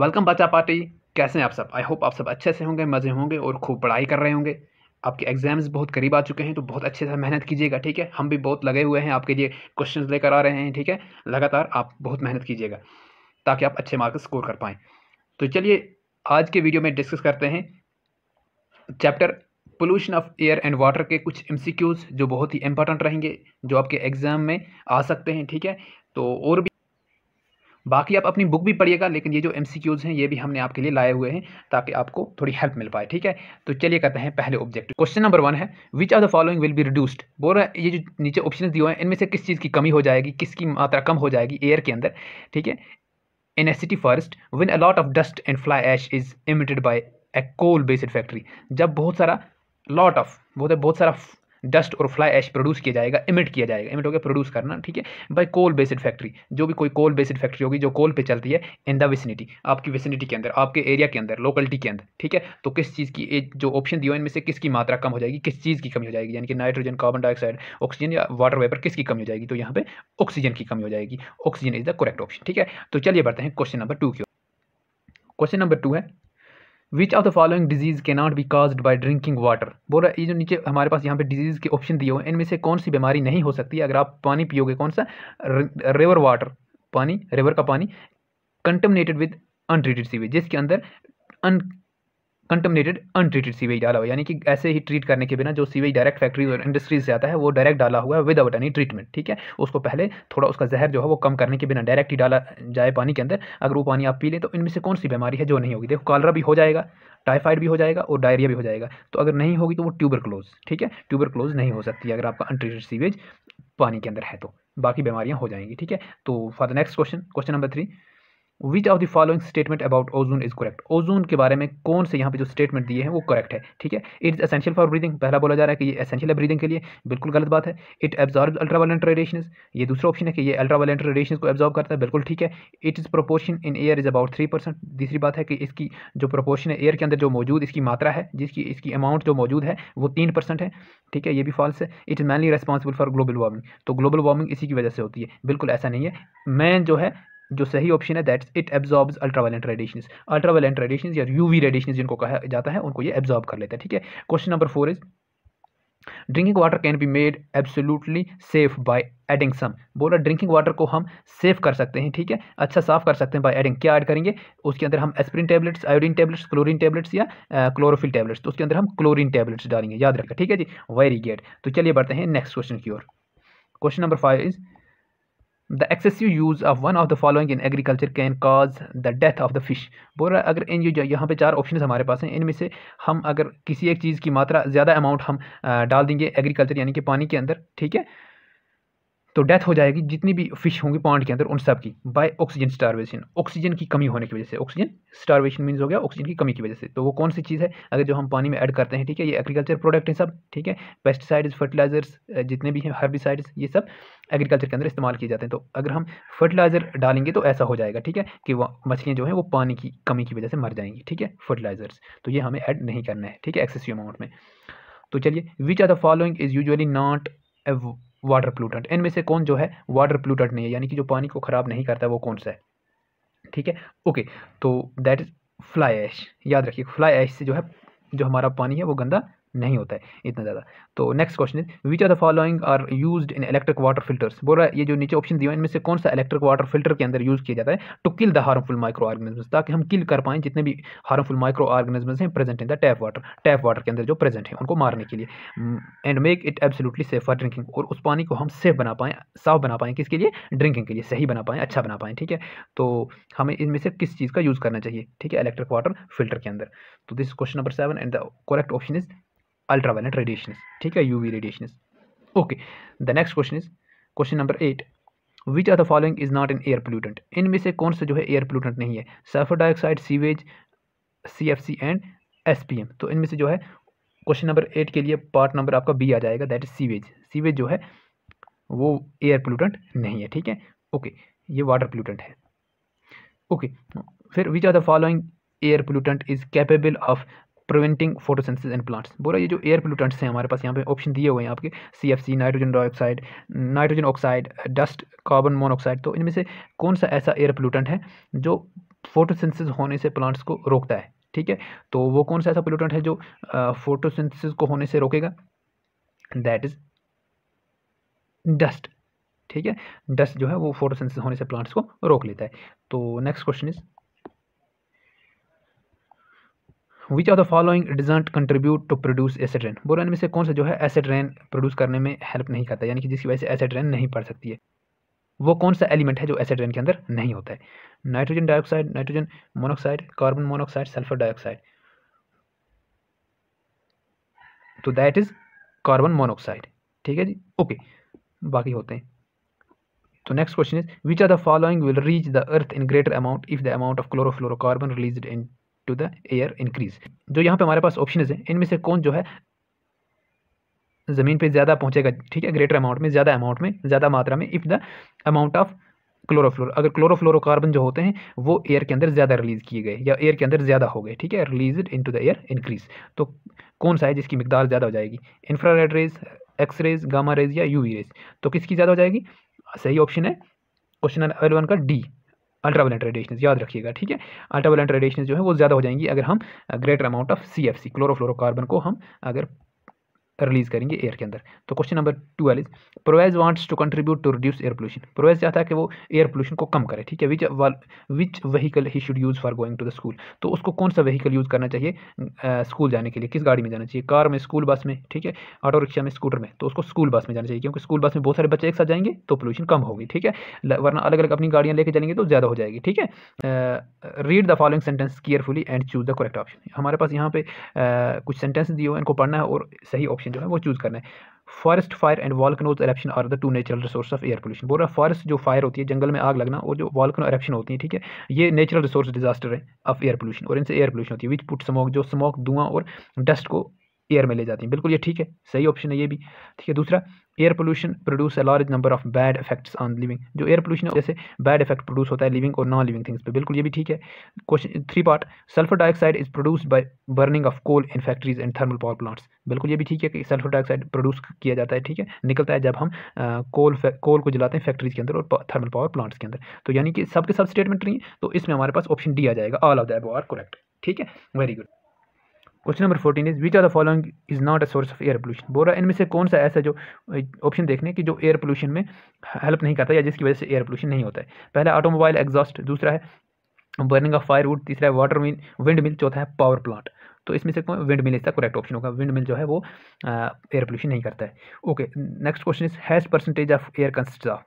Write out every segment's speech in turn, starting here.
welcome बच्चा party कैसे हैं आप सब आई होप आप सब अच्छे से होंगे मज़े होंगे और खूब पढ़ाई कर रहे होंगे आपके एग्जाम्स बहुत करीब आ चुके हैं तो बहुत अच्छे से मेहनत कीजिएगा ठीक है हम भी बहुत लगे हुए हैं आपके लिए क्वेश्चन लेकर आ रहे हैं ठीक है लगातार आप बहुत मेहनत कीजिएगा ताकि आप अच्छे मार्क्स स्कोर कर पाएँ तो चलिए आज के वीडियो में डिस्कस करते हैं chapter pollution of air and water के कुछ एम जो बहुत ही इंपॉर्टेंट रहेंगे जो आपके एग्ज़ाम में आ सकते हैं ठीक है तो और भी बाकी आप अपनी बुक भी पढ़िएगा लेकिन ये जो एम हैं ये भी हमने आपके लिए लाए हुए हैं ताकि आपको थोड़ी हेल्प मिल पाए ठीक है तो चलिए कहते हैं पहले ऑब्जेक्टिव क्वेश्चन नंबर वन है which are the following will be reduced बोल रहा है ये जो नीचे ऑप्शन दिए हुए हैं इनमें से किस चीज़ की कमी हो जाएगी किसकी मात्रा कम हो जाएगी एयर के अंदर ठीक है in acidity first when a lot of dust and fly ash is emitted by a coal based factory जब बहुत सारा लॉट ऑफ बहुत बहुत सारा डस्ट और फ्लाई ऐश प्रोड्यूस किया जाएगा इमिट किया जाएगा इमिट हो गया प्रोड्यूस करना ठीक है बाई कोल बेस्ड फैक्ट्री जो भी कोई कोल बेस्ड फैक्ट्री होगी जो कोल पे चलती है इन द विसिनिटी आपकी विसिनिटी के अंदर आपके एरिया के अंदर लोकलिटी के अंदर ठीक है तो किस चीज़ की जो ऑप्शन दिया इनमें से किसकी मात्रा कम हो जाएगी किस चीज़ की कमी हो जाएगी यानी कि नाइट्रोजन कार्बन डाइऑक्साइड ऑक्सीजन या वाटर वेपर किसकी कमी हो जाएगी तो यहाँ पे ऑक्सीजन की कमी हो जाएगी oxygen is the correct option ठीक है तो चलिए बढ़ते हैं क्वेश्चन नंबर टू की क्वेश्चन नंबर टू है which of the following disease can not be caused by drinking water बोल रहा है ये जो नीचे हमारे पास यहाँ पे डिजीज़ के ऑप्शन दिए हुए हैं इनमें से कौन सी बीमारी नहीं हो सकती अगर आप पानी पियोगे कौन सा रिवर वाटर पानी रिवर का पानी कंटमनेटेड विद अनट्रीटेड सीवेज जिसके अंदर अन कंटमनेटेड अनट्रीटेड सीवेज डाला हुआ यानी कि ऐसे ही ट्रीट करने के बिना जो सीवेज डायरेक्ट फैक्ट्रीज और इंडस्ट्रीज से आता है वो डायरेक्ट डाला हुआ है विदाउट एनी ट्रीटमेंट ठीक है उसको पहले थोड़ा उसका जहर जो है वो कम करने के बिना डायरेक्ट ही डाला जाए पानी के अंदर अगर वो पानी आप पी लें तो इनमें से कौन सी बीमारी है जो नहीं होगी देखो कॉलरा भी हो जाएगा टाइफाइड भी हो जाएगा और डायरिया भी हो जाएगा तो अगर नहीं होगी तो वो ट्यूबर क्लोज ठीक है ट्यूबर क्लोज नहीं हो सकती अगर आपका अनट्रीटेड सीवेज पानी के अंदर है तो बाकी बीमारियाँ हो जाएंगी ठीक है तो for the next question question number three which of the following statement about ozone is correct ozone के बारे में कौन से यहाँ पे जो स्टेटमेंट दिए हैं वो करेक्ट है ठीक है it is essential for breathing पहला बोला जा रहा है कि ये एसेंशियल है ब्रीदिंग के लिए बिल्कुल गलत बात है इट एब्जॉर्ब अल्ट्रावायलेंट रेडिएशन ये दूसरा ऑप्शन है कि ये अल्ट्रावायलेंट रेडिएशन को एब्जॉर्ब करता है बिल्कुल ठीक है it is proportion in air is about three percent तीसरी बात है कि इसकी जो प्रोपोर्शन है एयर के अंदर जो मौजूद इसकी मात्रा है जिसकी इसकी अमाउंट जो मौजूद है वो तीन परसेंट है ठीक है ये भी फॉल्स है it is mainly responsible for global warming तो ग्लोबल वार्मिंग इसी की वजह से होती है बिल्कुल ऐसा नहीं है मैन जो है जो सही ऑप्शन है that's it absorb ultraviolet radiation ultraviolet radiation या यूवी रेडिएशन जिनको कहा जाता है उनको ये एब्जॉर्ब कर लेता है ठीक है question number four is drinking water can be made absolutely safe by adding some बोला ड्रिंकिंग वाटर को हम सेफ कर सकते हैं ठीक है अच्छा साफ कर सकते हैं बाय एडिंग क्या ऐड करेंगे उसके अंदर हम aspirin tablets iodine tablets chlorine tablets या क्लोरोफिल टेबलेट्स तो उसके अंदर हम क्लोरीन टेबलेट्स डालेंगे याद रखें ठीक है जी वेरी गेड तो चलिए बढ़ते हैं नेक्स्ट क्वेश्चन की ओर question number five is the excessive use of one of the following in agriculture can cause the death of the fish बोल रहा है अगर इन यहाँ पे चार ऑप्शन हमारे पास हैं इनमें से हम अगर किसी एक चीज़ की मात्रा ज़्यादा अमाउंट हम डाल देंगे एग्रीकल्चर यानी कि पानी के अंदर ठीक है तो डेथ हो जाएगी जितनी भी फिश होंगी पॉइंट के अंदर उन सब की बाय ऑक्सीजन स्टारवेशन ऑक्सीजन की कमी होने की वजह से ऑक्सीजन स्टारवेशन मीन्स हो गया ऑक्सीजन की कमी की वजह से तो वो कौन सी चीज़ है अगर जो हम पानी में ऐड करते हैं ठीक है ये एग्रीकल्चर प्रोडक्ट हैं सब ठीक है पेस्टिसाइड्स फर्टिलाइजर्स जितने भी हैं हर्बिसाइड्स ये सब एग्रीकल्चर के अंदर इस्तेमाल किए जाते हैं तो अगर हम फर्टिलाइजर डालेंगे तो ऐसा हो जाएगा ठीक है कि वह मछलियाँ जो हैं वो पानी की कमी की वजह से मर जाएंगी ठीक है फर्टिलाइजर्स तो ये हमें ऐड नहीं करना है ठीक है एक्सेसिव अमाउंट में तो चलिए which are the following is usually not water pollutant इनमें से कौन जो है वाटर प्लूटेंट नहीं है यानी कि जो पानी को ख़राब नहीं करता वो कौन सा है ठीक है ओके तो दैट इज़ फ्लाई ऐश याद रखिए फ्लाई ऐश से जो है जो हमारा पानी है वो गंदा नहीं होता है इतना ज़्यादा तो next question is which are the following are use in electric water filters बोल रहा है ये जो नीचे ऑप्शन दिया इनमें से कौन सा इलेक्ट्रिक वाटर फिल्टर के अंदर यूज़ किया जाता है to kill the harmful microorganisms ताकि हम किल कर पाएँ जितने भी हार्मफुल माइक्रो ऑर्गेनिजम्स हैं present in the tap water tap water के अंदर जो प्रेजेंट है उनको मारने के लिए and make it absolutely safe for drinking और उस पानी को हम सेफ बना पाएँ साफ बना पाएँ किसके लिए ड्रिंकिंग के लिए सही बना पाएँ अच्छा बना पाएँ ठीक है तो हमें इनमें से किस चीज़ का यूज़ करना चाहिए ठीक है इलेक्ट्रिक वाटर फिल्टर के अंदर तो this question number seven and the correct option is ultra violent radiation ठीक है U V radiation okay the next question is question number eight which are the following is not an air pollutant इनमें से कौन सा जो है air pollutant नहीं है sulphur dioxide sewage C F C and S P M तो इनमें से जो है क्वेश्चन नंबर एट के लिए पार्ट नंबर आपका बी आ जाएगा दैट इज सीवेज सीवेज जो है वो एयर पोल्यूटेंट नहीं है ठीक है ओके ये वाटर पोल्यूटेंट है ओके फिर which are the following air pollutant is capable of preventing photosynthesis in plants बोला ये जो एयर पोलूटेंट्स हैं हमारे पास यहाँ पे ऑप्शन दिए हुए हैं आपके C nitrogen dioxide nitrogen oxide dust carbon monoxide तो इनमें से कौन सा ऐसा एयर पोलूटेंट है जो फोटोसेंसिस होने से प्लांट्स को रोकता है ठीक है तो वो कौन सा ऐसा पोल्यूटेंट है जो फोटोसेंसिस को होने से रोकेगा दैट इज़ डस्ट ठीक है डस्ट जो है वो फोटोसेंसिस होने से प्लांट्स को रोक लेता है तो next question is which are the following agent contribute to produce acid rain बोरन में से कौन सा जो है एसिड रेन प्रोड्यूस करने में हेल्प नहीं करता यानी कि जिसकी वजह से एसिड रेन नहीं पड़ सकती है वो कौन सा एलिमेंट है जो एसिड रेन के अंदर नहीं होता है nitrogen dioxide nitrogen monoxide carbon monoxide sulphur dioxide तो दैट इज़ कार्बन मोनोक्साइड ठीक है जी ओके बाकी होते हैं तो next question is which are the following will reach the earth in greater amount if the amount of chlorofluorocarbon release into the air increase जो यहाँ पे हमारे पास ऑप्शन है इनमें से कौन जो है ज़मीन पे ज़्यादा पहुँचेगा ठीक है ग्रेटर अमाउंट में ज़्यादा अमाउंट में ज़्यादा मात्रा में if the amount of chlorofluoro अगर क्लोरोफ्लोरोकार्बन जो होते हैं वो एयर के अंदर ज़्यादा रिलीज़ किए गए या एयर के अंदर ज़्यादा हो गए ठीक है release into the air increase तो कौन सा है जिसकी मकदार ज़्यादा हो जाएगी infrared rays X rays gamma rays या यू रेज तो किसकी ज़्यादा हो जाएगी सही ऑप्शन है क्वेश्चन नंबर एलेवन का डी अल्ट्रा वायलेंट रेडिएशन याद रखिएगा ठीक है अल्ट्रा रेडिएशन जो है वो ज़्यादा हो जाएंगी अगर हम greater amount of C F C chlorofluorocarbon को हम अगर रिलीज़ करेंगे एयर के अंदर तो question number twelve is Pravesh wants to contribute to reduce air pollution Pravesh चाहता है कि वो एयर पोल्यूशन को कम करे ठीक है which which vehicle he should use for going to the school तो उसको कौन सा वहीकल यूज़ करना चाहिए स्कूल जाने के लिए किस गाड़ी में जाना चाहिए कार में स्कूल बस में ठीक है ऑटो रिक्शा में स्कूटर में तो उसको स्कूल बस में जाना चाहिए क्योंकि स्कूल बस में बहुत सारे बच्चे एक साथ जाएंगे तो पोल्यूशन कम होगी ठीक है वरना अलग अलग अपनी गाड़ियाँ लेकर चलेंगे तो ज़्यादा हो जाएगी ठीक है read the following sentence carefully and choose the correct option हमारे पास यहाँ पे uh, कुछ सेंटेंस दिए हुए इनको पढ़ना है और सही ऑप्शन ऑप्शन जो है वो चूज़ करना है forest fire and volcanoes eruption are the two natural resource of air pollution बोल रहा है फॉरेस्ट जो फायर होती है जंगल में आग लगना और जो वॉल्कनो एरप्शन होती है ठीक है ये नेचुरल रिसोर्स डिजास्टर है ऑफ एयर पोल्यूशन और इनसे एयर पोल्यूशन होती है विच पुट स्मोक जो स्मोक धुआं और डस्ट को एयर में ले जाती हैं बिल्कुल ये ठीक है सही ऑप्शन है ये भी ठीक है दूसरा air pollution produce a large number of bad effects on living जो एयर पोल्यूशन जैसे बैड इफेक्ट प्रोड्यूस होता है लिविंग और नॉन लिविंग थिंग्स पे बिल्कुल ये भी ठीक है question three part sulphur dioxide is produce by burning of coal in factories and thermal power plants बिल्कुल ये भी ठीक है कि सल्फर डाइऑक्साइड प्रोड्यूस किया जाता है ठीक है निकलता है जब हम कोल कोल को जलाते हैं फैक्ट्रीज के अंदर और थर्मल पावर प्लांट्स के अंदर तो यानी कि सबके सब स्टेटमेंट नहीं है तो इसमें हमारे पास ऑप्शन डी आ जाएगा all of the above are correct ठीक है very good question number fourteen is which are the following is not a source of air pollution बोरा रहा इनमें से कौन सा ऐसा जो ऑप्शन देखने कि जो एयर पोल्यूशन में हेल्प नहीं करता या जिसकी वजह से एयर पोल्यूशन नहीं होता है पहला ऑटोमोबाइल एग्जॉस्ट दूसरा है बर्निंग ऑफ फायरवुड तीसरा है वाटर मिल विंड मिल चौथा है पावर प्लांट तो इसमें से विंड मिल इसका करेक्ट ऑप्शन होगा विंड मिल जो है वो एयर पोल्यूशन नहीं करता है okay next question is has percentage of air consist of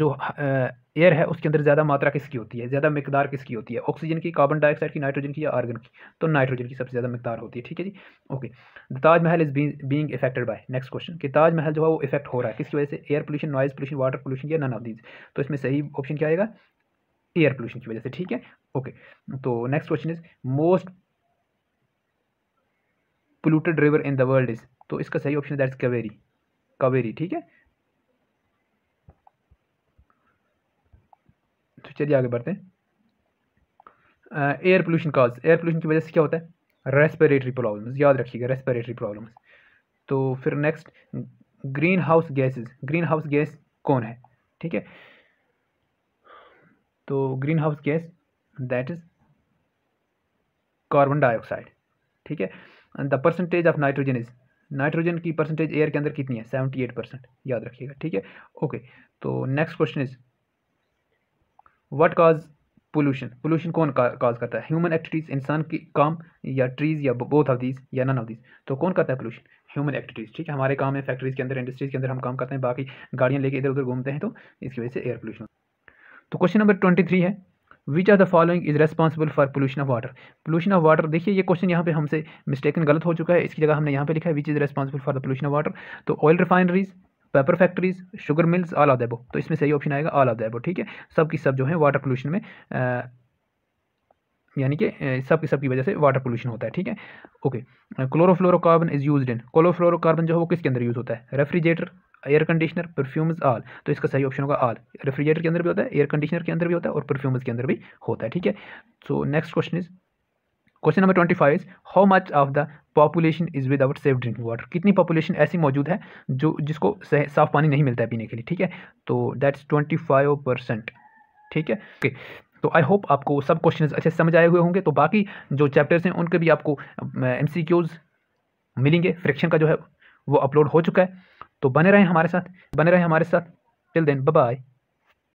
जो एयर है उसके अंदर ज़्यादा मात्रा किसकी होती है ज़्यादा मकदार किसकी होती है ऑक्सीजन की कार्बन डाइऑक्साइड की नाइट्रोजन की या आर्गन की तो नाइट्रोजन की सबसे ज़्यादा मकदार होती है ठीक है जी okay the Taj Mahal is being affected by next question कि ताजमहल जो है वो इफेक्ट हो रहा है किसकी वजह से air pollution noise pollution water pollution या नन ऑफ दीज तो इसमें सही ऑप्शन क्या आएगा एयर पोल्यूशन की वजह से ठीक है ओके तो next question is most polluted river in the world is तो इसका सही ऑप्शन दैट्स कवेरी कवेरी ठीक है तो चलिए आगे बढ़ते हैं air pollution cause air pollution की वजह से क्या होता है रेस्पिरेटरी प्रॉब्लम्स याद रखिएगा रेस्पिरेटरी प्रॉब्लम्स तो फिर next green house gases green house gas कौन है ठीक है तो green house gas that is carbon dioxide ठीक है the percentage of nitrogen is nitrogen की परसेंटेज एयर के अंदर कितनी है सेवेंटी एट परसेंट याद रखिएगा ठीक है ओके तो next question is what cause pollution pollution कौन काज करता है ह्यूमन एक्टिविटीज़ इंसान की काम या ट्रीज़ या बोथ ऑफ दीज या नन ऑफ दीज तो कौन करता है पोल्यूशन ह्यूमन एक्टिविटीज़ ठीक है हमारे काम है फैक्ट्रीज़ के अंदर इंडस्ट्रीज़ के अंदर हम काम करते हैं बाकी गाड़ियाँ लेके इधर उधर घूमते हैं तो इसकी वजह से एयर पोल्यूशन तो क्वेश्चन नंबर ट्वेंटी थ्री है which are the following is responsible for pollution of water pollution of water देखिए ये क्वेश्चन यहाँ पे हमसे मिस्टेकन गलत हो चुका है इसकी जगह हमने यहाँ पे लिखा है which is responsible for the pollution of water तो oil refineries paper factories sugar mills all of the above तो इसमें सही ऑप्शन आएगा ऑल ऑफ दैबो ठीक है सब की सब जो है वाटर पोल्यूशन में यानी कि सब की सब की वजह से वाटर पोल्यूशन होता है ठीक है okay chlorofluorocarbon is use in chlorofluorocarbon जो है वो किसके अंदर यूज़ होता है refrigerator air conditioner perfumes all तो इसका सही ऑप्शन होगा आल रेफ्रिजरेटर के अंदर भी होता है एयर कंडीशनर के अंदर भी होता है और परफ्यूम्स के अंदर भी होता है ठीक है so next question is question number twenty five is how much of the population is without safe drinking water कितनी पॉपुलेशन ऐसी मौजूद है जो जिसको साफ पानी नहीं मिलता है पीने के लिए ठीक है तो दैट्स ट्वेंटी फाइव परसेंट ठीक है ओके तो आई होप आपको सब क्वेश्चन अच्छे से समझ आए हुए होंगे तो बाकी जो चैप्टर्स हैं उनके भी आपको एम मिलेंगे फ्रिक्शन का जो है वो अपलोड हो चुका है तो बने रहें हमारे साथ बने रहें हमारे साथ टिल देन बाय